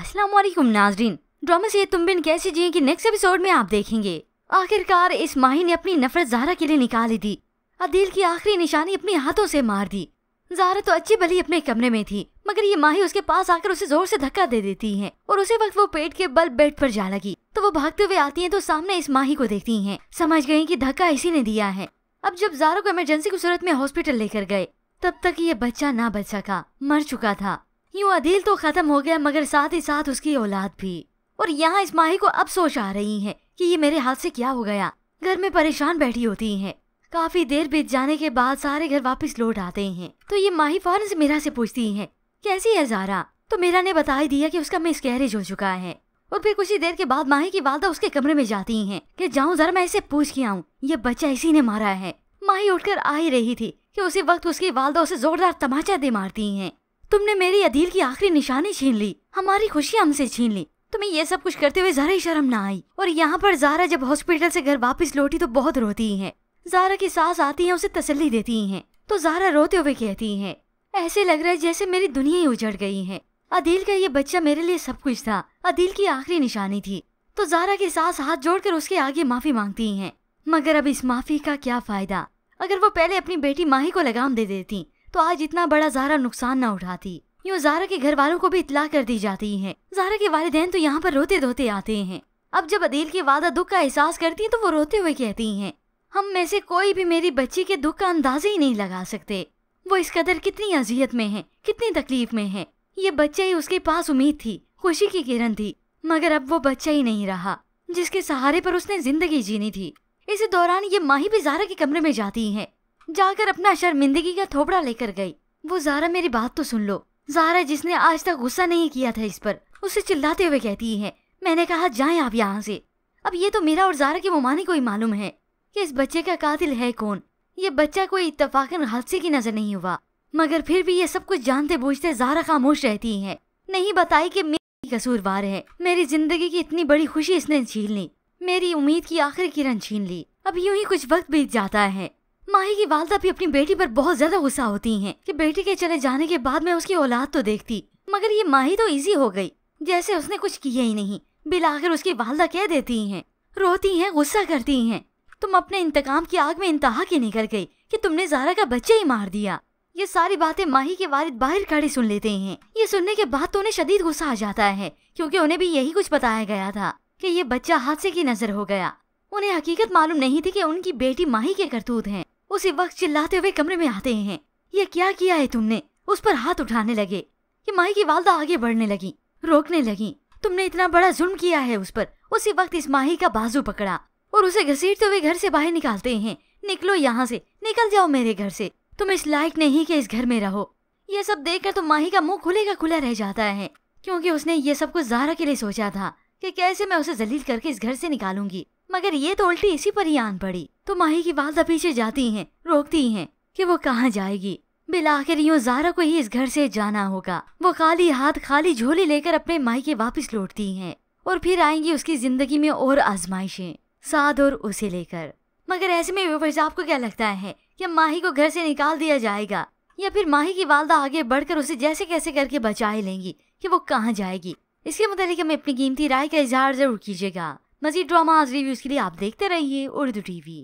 असलम नाजरीन ड्रामा से तुम बिन कैसे जिए कि नेक्स्ट एपिसोड में आप देखेंगे आखिरकार इस माही ने अपनी नफरत जारा के लिए निकाली दी अदील की आखिरी निशानी अपने हाथों से मार दी जारा तो अच्छी भली अपने कमरे में थी मगर ये माही उसके पास आकर उसे जोर से धक्का दे देती है और उसी वक्त वो पेट के बल बेड पर जा लगी तो वो भागते हुए आती है तो सामने इस माही को देखती है समझ गयी की धक्का इसी ने दिया है अब जब जारा को इमरजेंसी की सूरत में हॉस्पिटल लेकर गए तब तक ये बच्चा ना बच सका मर चुका था यूं अदील तो खत्म हो गया मगर साथ ही साथ उसकी औलाद भी और यहाँ इस माही को अब सोच आ रही है कि ये मेरे हाथ से क्या हो गया घर में परेशान बैठी होती है काफी देर बीत जाने के बाद सारे घर वापस लौट आते हैं तो ये माही फौरन से मीरा से पूछती है कैसी है जारा तो मीरा ने बता ही दिया कि उसका मिस कैरेज हो चुका है और फिर कुछ ही देर के बाद माही की वालदा उसके कमरे में जाती हैं कि जाऊं जरा मैं इसे पूछ के आऊँ ये बच्चा इसी ने मारा है माही उठकर आ ही रही थी कि उसी वक्त उसकी वालदा उसे जोरदार तमाचा दे मारती हैं तुमने मेरी अधील की आखिरी निशानी छीन ली हमारी खुशियाँ हमसे छीन ली तुम्हें ये सब कुछ करते हुए ज़रा ही शर्म ना आई और यहाँ पर जारा जब हॉस्पिटल से घर वापस लौटी तो बहुत रोती है जारा की सास आती है उसे तसल्ली देती है तो जारा रोते हुए कहती है ऐसे लग रहा है जैसे मेरी दुनिया ही उजड़ गई है अदील का ये बच्चा मेरे लिए सब कुछ था अदील की आखिरी निशानी थी तो जारा की सास हाथ जोड़कर उसके आगे माफी मांगती हैं मगर अब इस माफी का क्या फायदा अगर वो पहले अपनी बेटी माही को लगाम दे देती तो आज इतना बड़ा जारा नुकसान ना उठाती यूँ जारा के घर वालों को भी इतला कर दी जाती है जारा के वाले तो यहाँ पर रोते धोते आते हैं अब जब अदील की वादा दुख का एहसास करती है तो वो रोते हुए कहती है हम में से कोई भी मेरी बच्ची के दुख का अंदाजा ही नहीं लगा सकते वो इस कदर कितनी अजियत में है कितनी तकलीफ में है ये बच्चा ही उसके पास उम्मीद थी खुशी की किरण थी मगर अब वो बच्चा ही नहीं रहा जिसके सहारे पर उसने जिंदगी जीनी थी इसी दौरान ये माही भी जारा के कमरे में जाती है जाकर अपना शर्मिंदगी का थोपड़ा लेकर गई वो जारा मेरी बात तो सुन लो जारा जिसने आज तक गुस्सा नहीं किया था इस पर उसे चिल्लाते हुए कहती है मैंने कहा जाए आप यहाँ से अब ये तो मेरा और जारा की ममानी को ही मालूम है कि इस बच्चे का कातिल है कौन ये बच्चा कोई इतफाकन हादसे की नजर नहीं हुआ मगर फिर भी ये सब कुछ जानते बूझते जारा खामोश रहती है नहीं बताई कि मेरी कसूरवार है मेरी जिंदगी की इतनी बड़ी खुशी इसने छीन ली मेरी उम्मीद की आखिरी किरण छीन ली अब यूं ही कुछ वक्त बीत जाता है माही की वालदा भी अपनी बेटी पर बहुत ज्यादा गुस्सा होती हैं कि बेटी के चले जाने के बाद मैं उसकी औलाद तो देखती मगर ये माही तो इजी हो गई जैसे उसने कुछ किया ही नहीं बिलाकर उसकी वालदा कह देती हैं रोती हैं गुस्सा करती हैं तुम अपने इंतकाम की आग में इंतहा के निकल गई कि तुमने जारा का बच्चा ही मार दिया ये सारी बातें माही के वालिद बाहर खड़े सुन लेते हैं ये सुनने के बाद तो उन्हें शदीद गुस्सा आ जाता है क्योंकि उन्हें भी यही कुछ बताया गया था कि ये बच्चा हादसे की नजर हो गया उन्हें हकीकत मालूम नहीं थी कि उनकी बेटी माही के करतूत है उसी वक्त चिल्लाते हुए कमरे में आते हैं ये क्या किया है तुमने उस पर हाथ उठाने लगे ये माई की वालदा आगे बढ़ने लगी रोकने लगी तुमने इतना बड़ा जुर्म किया है उस पर उसी वक्त इस माही का बाजू पकड़ा और उसे घसीटते हुए घर से बाहर निकालते हैं निकलो यहाँ से निकल जाओ मेरे घर से तुम इस लायक नहीं कि इस घर में रहो ये सब देखकर तो माही का मुंह खुले का खुला रह जाता है क्योंकि उसने ये सब कुछ जारा के लिए सोचा था कि कैसे मैं उसे जलील करके इस घर से निकालूंगी मगर ये तो उल्टी इसी पर ही आन पड़ी तो माही की वालदा पीछे जाती हैं, रोकती हैं कि वो कहाँ जाएगी बिल आखिर यूँ जारा को ही इस घर से जाना होगा वो खाली हाथ खाली झोली लेकर अपने माई के वापस लौटती हैं और फिर आएंगी उसकी जिंदगी में और आजमाइशें साध और उसे लेकर मगर ऐसे में व्यूवर्स आपको क्या लगता है कि माही को घर से निकाल दिया जाएगा या फिर माही की वालदा आगे बढ़कर उसे जैसे कैसे करके बचाए लेंगी कि वो कहाँ जाएगी इसके मतलब हमें अपनी कीमती राय का इजहार जरूर कीजिएगा मजीद ड्रामा रिव्यूज के लिए आप देखते रहिए उर्दू टीवी